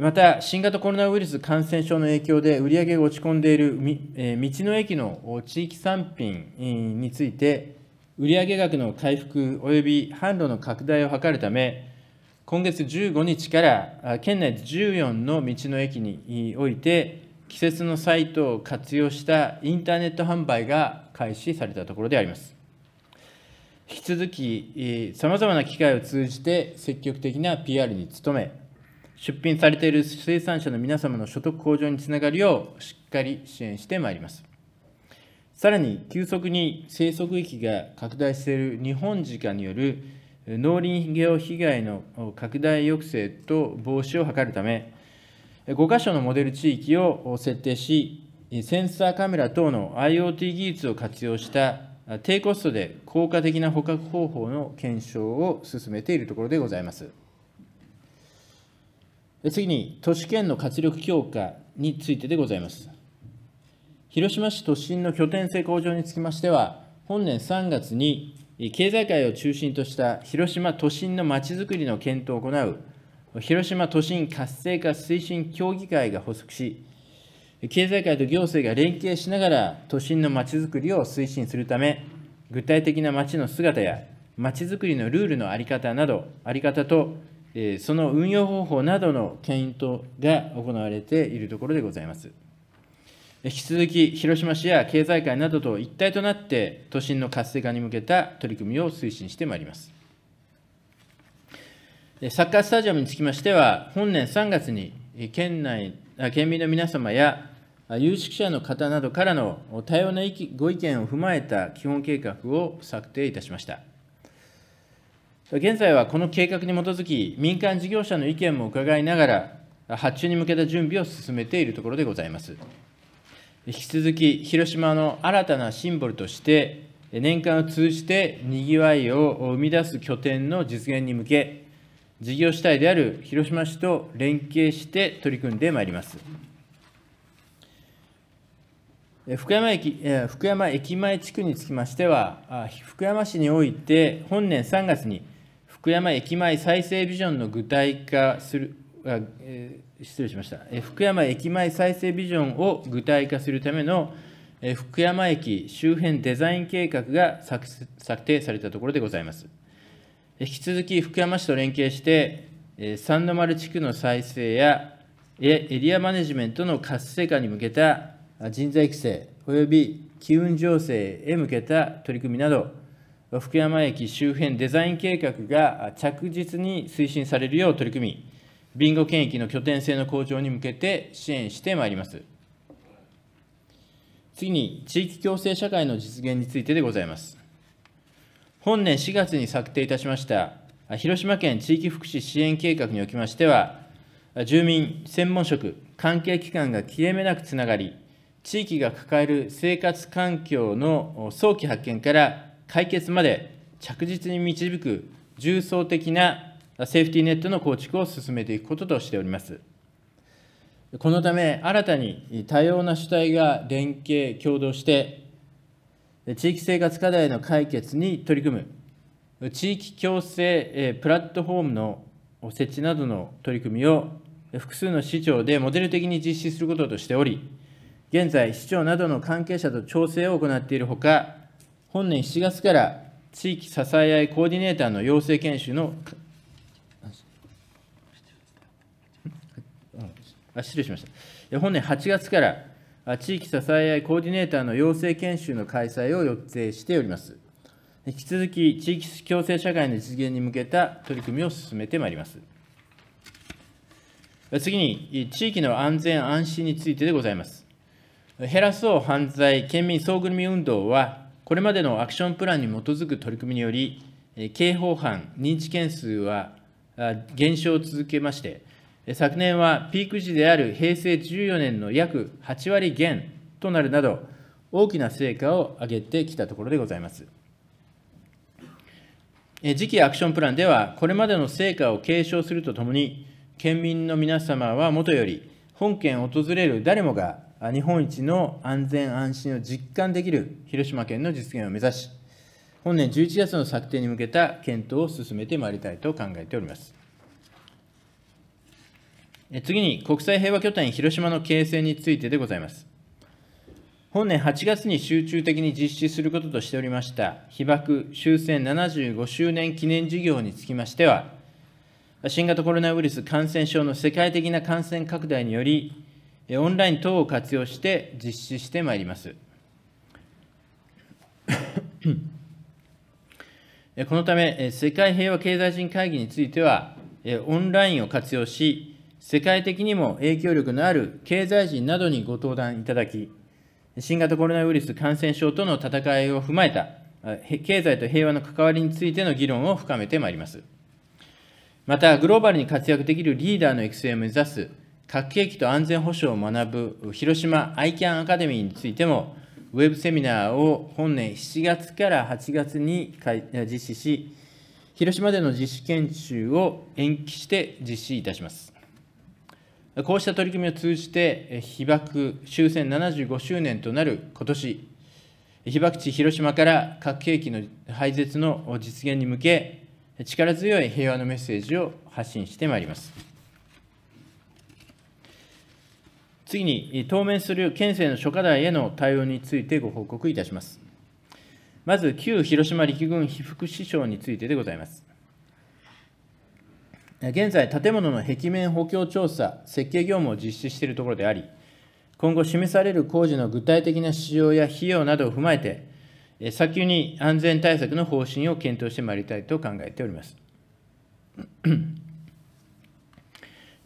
また、新型コロナウイルス感染症の影響で売り上げが落ち込んでいる道の駅の地域産品について、売上額の回復及び販路の拡大を図るため、今月15日から県内14の道の駅において、季節のサイトを活用したインターネット販売が開始されたところであります。引き続き、さまざまな機会を通じて積極的な PR に努め、出品されている生産者の皆様の所得向上につながるようしっかり支援してまいります。さらに急速に生息域が拡大している日本間による農林業被害の拡大抑制と防止を図るため、5か所のモデル地域を設定し、センサーカメラ等の IoT 技術を活用した低コストで効果的な捕獲方法の検証を進めているところでございます。次に、都市圏の活力強化についてでございます。広島市都心の拠点性向上につきましては、本年3月に経済界を中心とした広島都心のまちづくりの検討を行う広島都心活性化推進協議会が発足し、経済界と行政が連携しながら都心のまちづくりを推進するため、具体的なまちの姿やまちづくりのルールの在り方など、在り方とその運用方法などの検討が行われているところでございます。引き続き、広島市や経済界などと一体となって、都心の活性化に向けた取り組みを推進してまいります。サッカースタジアムにつきましては、本年3月に県内県民の皆様や有識者の方などからの多様なご意見を踏まえた基本計画を策定いたしました。現在はこの計画に基づき、民間事業者の意見も伺いながら、発注に向けた準備を進めているところでございます。引き続き、広島の新たなシンボルとして、年間を通じてにぎわいを生み出す拠点の実現に向け、事業主体である広島市と連携して取り組んでまいります。福山駅福山駅前地区につきましては、福山市において、本年3月に、福山駅前再生ビジョンの具体化する、あえー、失礼しました、え福山駅前再生ビジョンを具体化するための、え福山駅周辺デザイン計画が策定されたところでございます。引き続き福山市と連携して、え三の丸地区の再生やエリアマネジメントの活性化に向けた人材育成、および機運醸成へ向けた取り組みなど、福山駅周辺デザイン計画が着実に推進されるよう取り組み、ビンゴ県域の拠点性の向上に向けて支援してまいります。次に、地域共生社会の実現についてでございます。本年4月に策定いたしました広島県地域福祉支援計画におきましては、住民、専門職、関係機関が切れ目なくつながり、地域が抱える生活環境の早期発見から解決まで着実に導く重層的なセーフティーネットの構築を進めていくこととしております。このため、新たに多様な主体が連携、協働して、地域生活課題の解決に取り組む、地域共生プラットフォームの設置などの取り組みを複数の市長でモデル的に実施することとしており、現在、市長などの関係者と調整を行っているほか、本年7月から地域支え合いコーディネーターの養成研修のあ失礼しました本年8月から地域支え合いコーディネーターの養成研修の開催を予定しております引き続き地域共生社会の実現に向けた取り組みを進めてまいります次に地域の安全安心についてでございます減らそう犯罪県民総組運動はこれまでのアクションプランに基づく取り組みにより、刑法犯、認知件数は減少を続けまして、昨年はピーク時である平成14年の約8割減となるなど、大きな成果を上げてきたところでございます。次期アクションプランでは、これまでの成果を継承するとともに、県民の皆様はもとより、本県を訪れる誰もが日本一の安全安心を実感できる広島県の実現を目指し、本年11月の策定に向けた検討を進めてまいりたいと考えております。次に、国際平和拠点広島の形成についてでございます。本年8月に集中的に実施することとしておりました被爆終戦75周年記念事業につきましては、新型コロナウイルス感染症の世界的な感染拡大により、オンライン等を活用して実施してまいります。このため、世界平和経済人会議については、オンラインを活用し、世界的にも影響力のある経済人などにご登壇いただき、新型コロナウイルス感染症との戦いを踏まえた、経済と平和の関わりについての議論を深めてまいります。また、グローバルに活躍できるリーダーの育成を目指す核兵器と安全保障を学ぶ広島 ICAN アカデミーについても、ウェブセミナーを本年7月から8月に実施し、広島での実施研修を延期して実施いたします。こうした取り組みを通じて、被爆終戦75周年となる今年、被爆地広島から核兵器の廃絶の実現に向け、力強い平和のメッセージを発信してまいります。次に、当面する県政の諸課題への対応についてご報告いたします。まず、旧広島陸軍被服支障についてでございます。現在、建物の壁面補強調査、設計業務を実施しているところであり、今後示される工事の具体的な使用や費用などを踏まえて、早急に安全対策の方針を検討してまいりたいと考えております。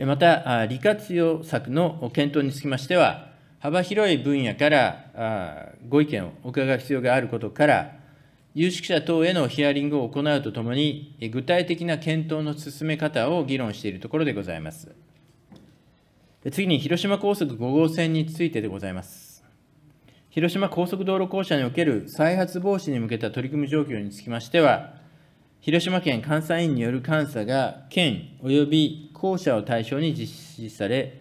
また、利活用策の検討につきましては、幅広い分野からご意見をお伺う必要があることから、有識者等へのヒアリングを行うとともに、具体的な検討の進め方を議論しているところでございます。次に、広島高速5号線についてでございます。広島高速道路公社における再発防止に向けた取り組み状況につきましては、広島県監査院による監査が県及び校舎を対象に実施され、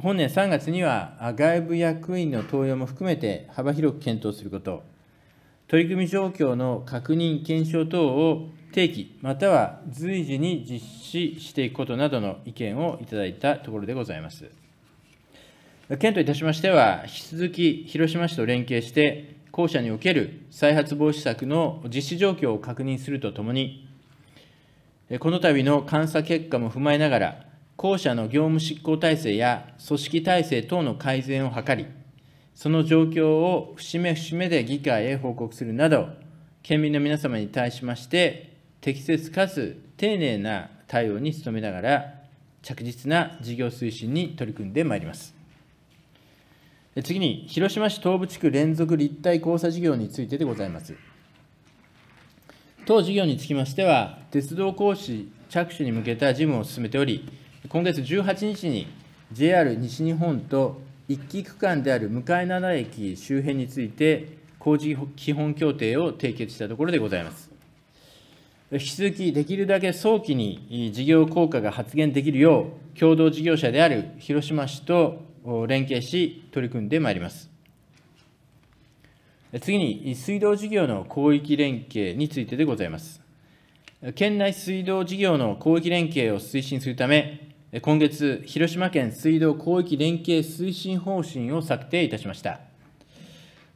本年3月には外部役員の登用も含めて幅広く検討すること、取り組み状況の確認・検証等を定期または随時に実施していくことなどの意見をいただいたところでございます。県といたしましては、引き続き広島市と連携して、後者における再発防止策の実施状況を確認するとともに、この度の監査結果も踏まえながら、後者の業務執行体制や組織体制等の改善を図り、その状況を節目節目で議会へ報告するなど、県民の皆様に対しまして、適切かつ丁寧な対応に努めながら、着実な事業推進に取り組んでまいります。次に、広島市東部地区連続立体交差事業についてでございます。当事業につきましては、鉄道工事着手に向けた事務を進めており、今月18日に JR 西日本と一期区間である向灘駅周辺について、工事基本協定を締結したところでございます。引き続き、できるだけ早期に事業効果が発現できるよう、共同事業者である広島市と連携し、取り組んでまいります。次に、水道事業の広域連携についてでございます。県内水道事業の広域連携を推進するため、今月、広島県水道広域連携推進方針を策定いたしました。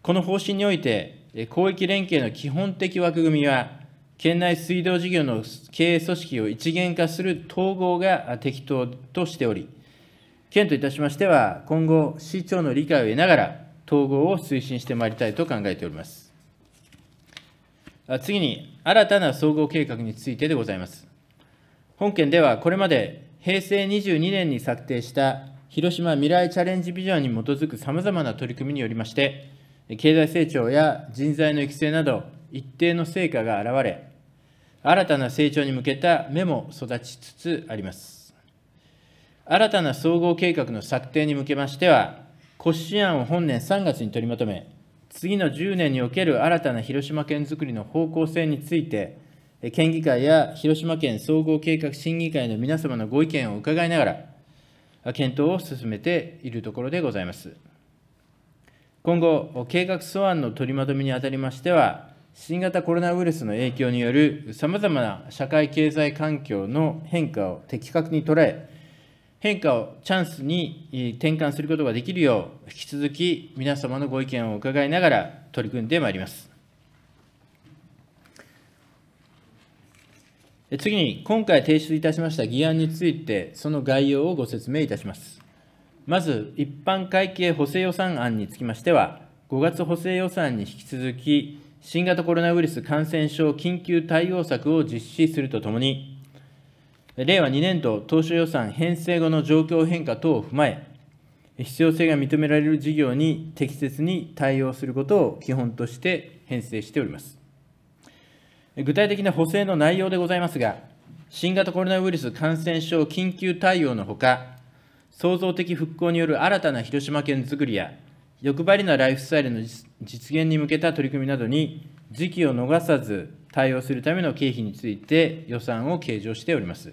この方針において、広域連携の基本的枠組みは、県内水道事業の経営組織を一元化する統合が適当としており、県といたしましては、今後、市長の理解を得ながら、統合を推進してまいりたいと考えております。次に、新たな総合計画についてでございます。本県では、これまで平成22年に策定した広島未来チャレンジビジョンに基づくさまざまな取り組みによりまして、経済成長や人材の育成など、一定の成果が現れ、新たな成長に向けた目も育ちつつあります。新たな総合計画の策定に向けましては、骨子案を本年3月に取りまとめ、次の10年における新たな広島県づくりの方向性について、県議会や広島県総合計画審議会の皆様のご意見を伺いながら、検討を進めているところでございます。今後、計画素案の取りまとめにあたりましては、新型コロナウイルスの影響によるさまざまな社会経済環境の変化を的確に捉え、変化をチャンスに転換することができるよう、引き続き皆様のご意見を伺いながら取り組んでまいります。次に、今回提出いたしました議案について、その概要をご説明いたします。まず、一般会計補正予算案につきましては、5月補正予算に引き続き、新型コロナウイルス感染症緊急対応策を実施するとともに、令和2年度当初予算編成後の状況変化等を踏まえ、必要性が認められる事業に適切に対応することを基本として編成しております。具体的な補正の内容でございますが、新型コロナウイルス感染症緊急対応のほか、創造的復興による新たな広島県づくりや、欲張りなライフスタイルの実現に向けた取り組みなどに、時期を逃さず対応するための経費について予算を計上しております。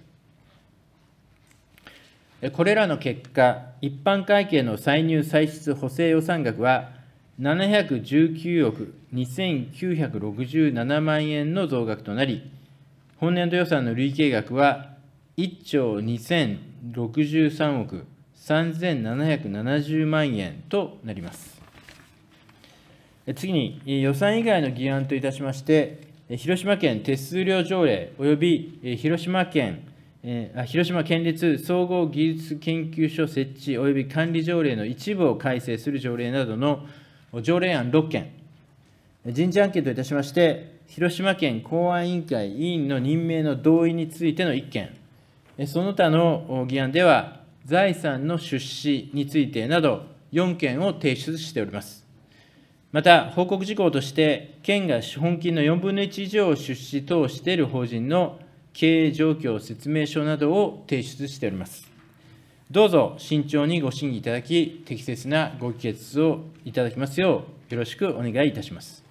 これらの結果、一般会計の歳入歳出補正予算額は、719億2967万円の増額となり、本年度予算の累計額は1兆2063億3770万円となります。次に、予算以外の議案といたしまして、広島県手数料条例及び広島県えー、広島県立総合技術研究所設置及び管理条例の一部を改正する条例などの条例案6件、人事案件といたしまして、広島県公安委員会委員の任命の同意についての1件、その他の議案では、財産の出資についてなど、4件を提出しております。また、報告事項として、県が資本金の4分の1以上を出資等している法人の経営状況説明書などを提出しております。どうぞ慎重にご審議いただき、適切なご議決をいただきますよう、よろしくお願いいたします。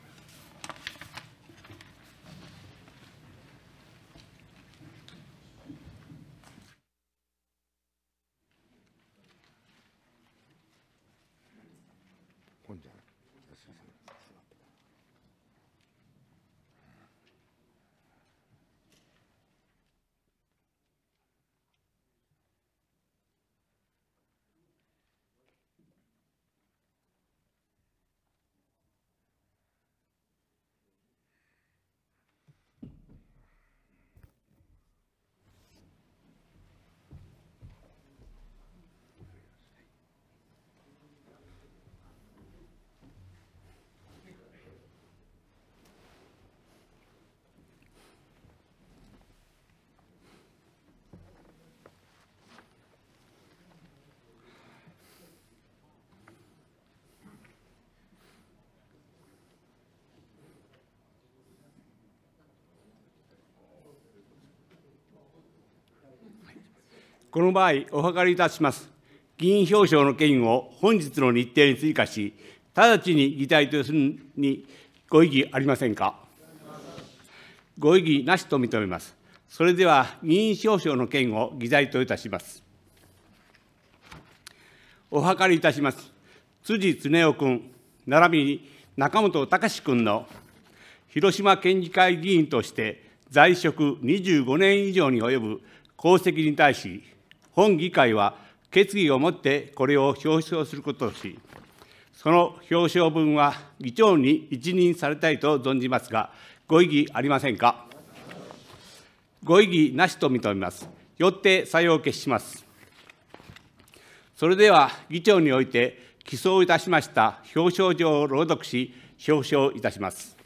この場合、お諮りいたします。議員表彰の件を本日の日程に追加し、直ちに議題とするにご異議ありませんか。ご異議なしと認めます。それでは、議員表彰の件を議題といたします。お諮りいたします。辻恒夫君、並びに中本隆君の広島県議会議員として在職25年以上に及ぶ功績に対し、本議会は決議をもってこれを表彰することとし、その表彰文は議長に一任されたいと存じますが、ご異議ありませんか。ご異議なしと認めます。よって採用を決します。それでは議長において起草いたしました表彰状を朗読し、表彰いたします。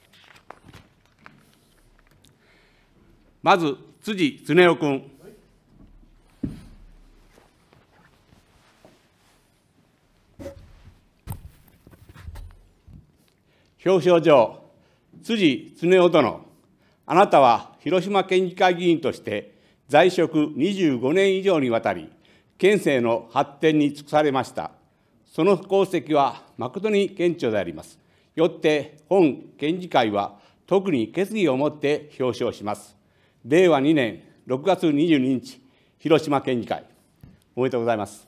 まず、辻恒夫君。表彰状、辻恒夫殿、あなたは広島県議会議員として在職25年以上にわたり、県政の発展に尽くされました。その功績は誠に顕著であります。よって、本県議会は特に決議をもって表彰します。令和2年6月22日、広島県議会、おめでとうございます。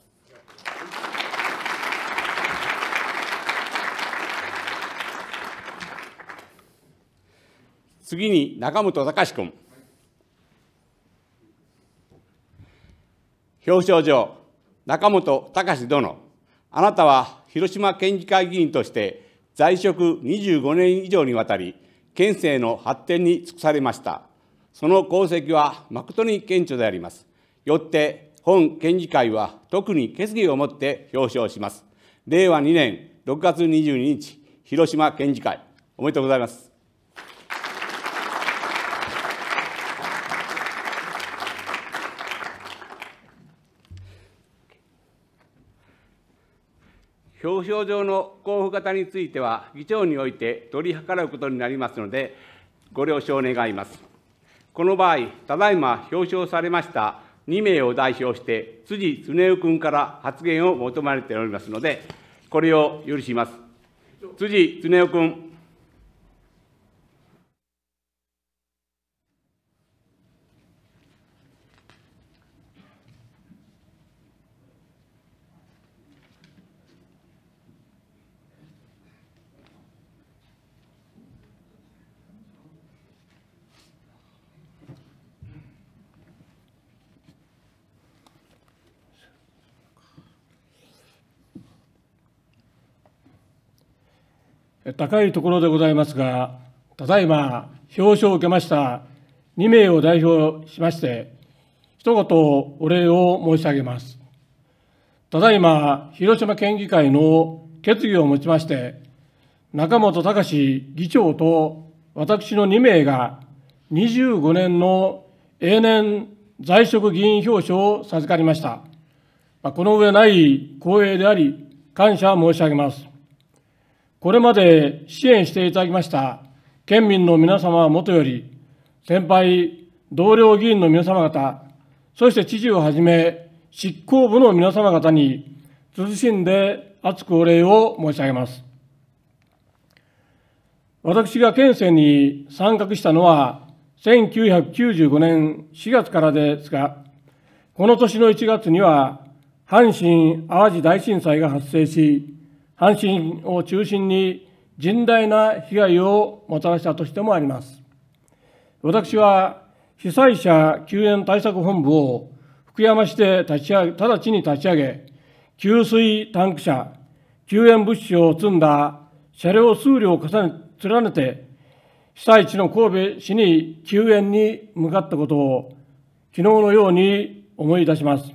次に中本隆君。表彰状、中本隆殿、あなたは広島県議会議員として在職25年以上にわたり、県政の発展に尽くされました。その功績は誠に顕著であります。よって、本県議会は特に決議をもって表彰します。令和2年6月22日、広島県議会、おめでとうございます。表彰状の交付方については、議長において取り計らうことになりますので、ご了承願います。この場合、ただいま表彰されました2名を代表して、辻恒夫君から発言を求められておりますので、これを許します。辻恒夫君。高いところでございますが、ただいま表彰を受けました2名を代表しまして、一言お礼を申し上げます。ただいま広島県議会の決議をもちまして、中本隆議長と私の2名が25年の永年在職議員表彰を授かりました。この上ない光栄であり、感謝申し上げます。これまで支援していただきました県民の皆様はもとより、先輩、同僚議員の皆様方、そして知事をはじめ、執行部の皆様方に、謹んで厚くお礼を申し上げます。私が県政に参画したのは、1995年4月からですが、この年の1月には、阪神・淡路大震災が発生し、阪神を中心に甚大な被害をもたらしたとしてもあります。私は被災者救援対策本部を福山市で立ち上げ直ちに立ち上げ、給水タンク車、救援物資を積んだ車両数量を重ね連ねて、被災地の神戸市に救援に向かったことを、昨日のように思い出します。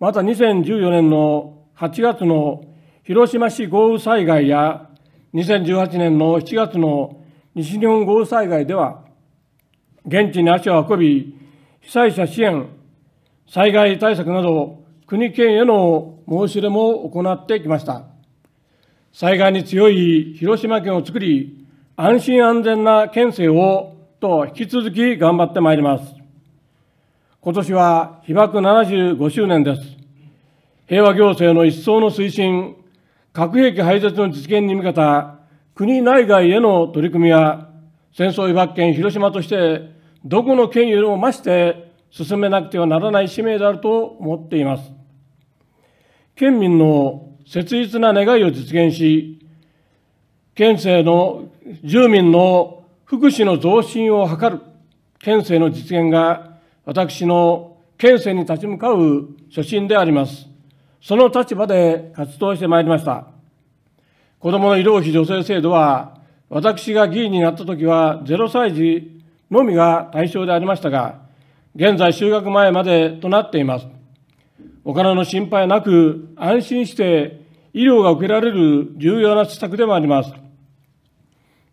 また2014年の8月の広島市豪雨災害や2018年の7月の西日本豪雨災害では、現地に足を運び、被災者支援、災害対策など、国県への申し入れも行ってきました。災害に強い広島県を作り、安心安全な県政をと引き続き頑張ってまいります。今年は被爆75周年です。平和行政の一層の推進、核兵器廃絶の実現に向けた国内外への取り組みや、戦争被爆権広島として、どこの県よりも増して進めなくてはならない使命であると思っています。県民の切実な願いを実現し、県政の住民の福祉の増進を図る県政の実現が、私の県政に立ち向かう初心であります。その立場で活動してまいりました。子供の医療費助成制度は、私が議員になったときは0歳児のみが対象でありましたが、現在就学前までとなっています。お金の心配なく、安心して医療が受けられる重要な施策でもあります。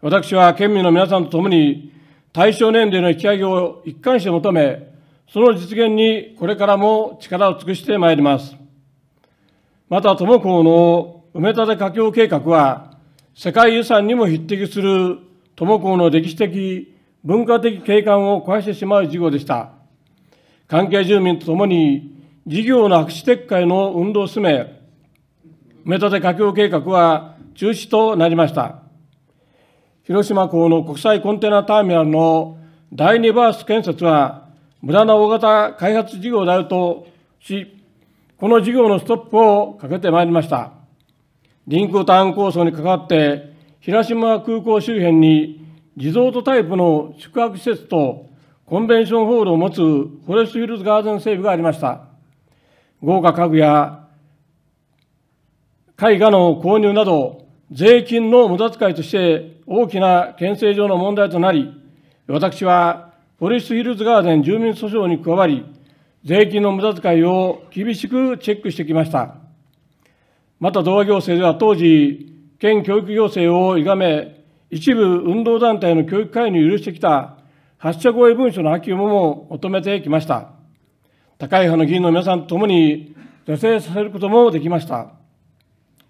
私は県民の皆さんと共に、対象年齢の引き上げを一貫して求め、その実現にこれからも力を尽くしてまいります。また友港の埋め立て架橋計画は、世界遺産にも匹敵する友港の歴史的、文化的景観を壊してしまう事業でした。関係住民とともに、事業の白紙撤回の運動を進め、埋め立て架橋計画は中止となりました。広島港の国際コンテナターミナルの第2バース建設は、無駄な大型開発事業であるとし、この事業のストップをかけてまいりました。臨港ターン構想に関わって、広島空港周辺にリゾートタイプの宿泊施設とコンベンションホールを持つフォレストヒルズガーデン整備がありました。豪華家具や絵画の購入など、税金の無駄遣いとして大きな憲政上の問題となり、私はフォレストヒルズガーデン住民訴訟に加わり、税金の無駄遣いを厳しくチェックしてきました。また、同和行政では当時、県教育行政をいがめ、一部運動団体の教育会にを許してきた発射合意文書の破棄も求めてきました。高い派の議員の皆さんと共に是正させることもできました。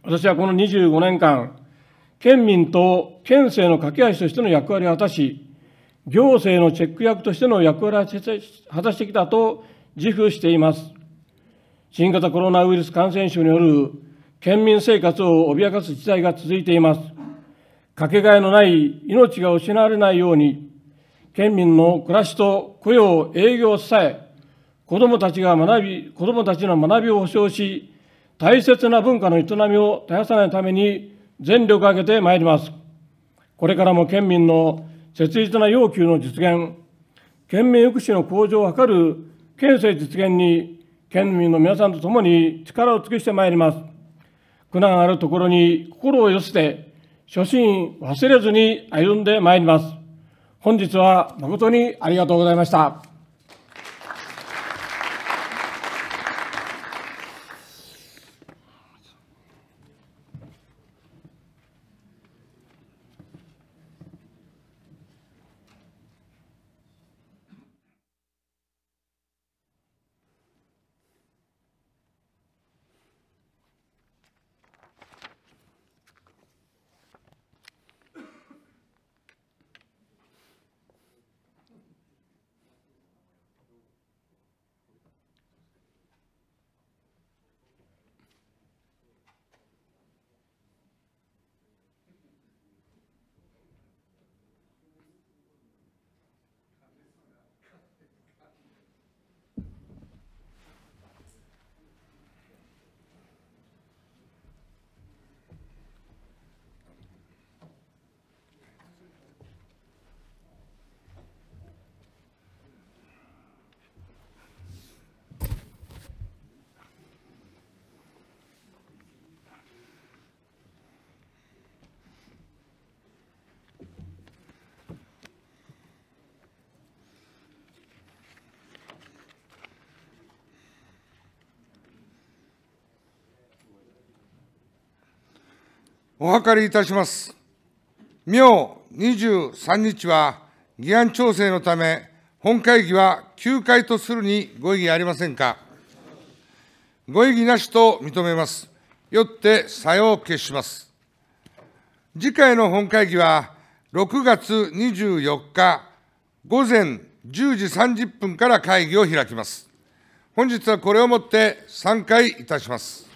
私はこの25年間、県民と県政の架け橋としての役割を果たし、行政のチェック役としての役割を果たしてきたと自負しています。新型コロナウイルス感染症による県民生活を脅かす事態が続いています。かけがえのない命が失われないように、県民の暮らしと雇用、営業を支え、子どもたちが学び、子どもたちの学びを保障し、大切な文化の営みを絶やさないために全力を挙げてまいります。これからも県民の切実な要求の実現、県民福祉の向上を図る県政実現に県民の皆さんと共に力を尽くしてまいります。苦難あるところに心を寄せて、初心忘れずに歩んでまいります。本日は誠にありがとうございました。お諮りいたします。明23日は議案調整のため、本会議は休会とするにご異議ありませんか。ご異議なしと認めます。よってさ用を決します。次回の本会議は、6月24日午前10時30分から会議を開きます。本日はこれをもって散会いたします。